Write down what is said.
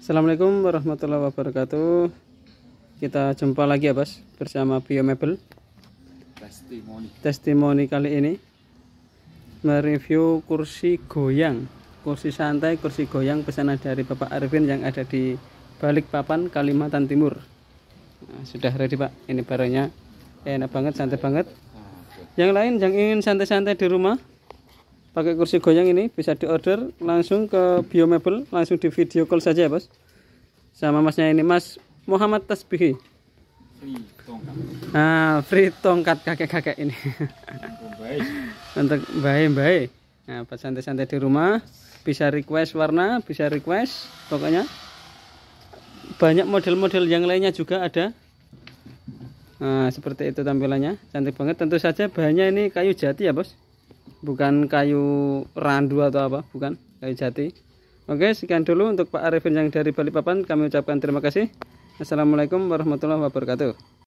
Assalamualaikum warahmatullahi wabarakatuh. Kita jumpa lagi ya, bos bersama Biomebel. Testimoni. Testimoni kali ini mereview kursi goyang, kursi santai, kursi goyang pesanan dari Bapak Arifin yang ada di Balikpapan, Kalimantan Timur. Nah, sudah ready, Pak. Ini barangnya enak banget, santai banget. Yang lain yang ingin santai-santai di rumah, pakai kursi goyang ini bisa diorder langsung ke Biomebel langsung di video call saja ya bos sama masnya ini mas Muhammad Tasbihi nah free tongkat kakek-kakek ini untuk baik-baik nah pas santai-santai di rumah bisa request warna bisa request pokoknya banyak model-model yang lainnya juga ada nah seperti itu tampilannya cantik banget tentu saja bahannya ini kayu jati ya bos bukan kayu randu atau apa bukan kayu jati oke sekian dulu untuk Pak Arifin yang dari Balikpapan kami ucapkan terima kasih Assalamualaikum warahmatullahi wabarakatuh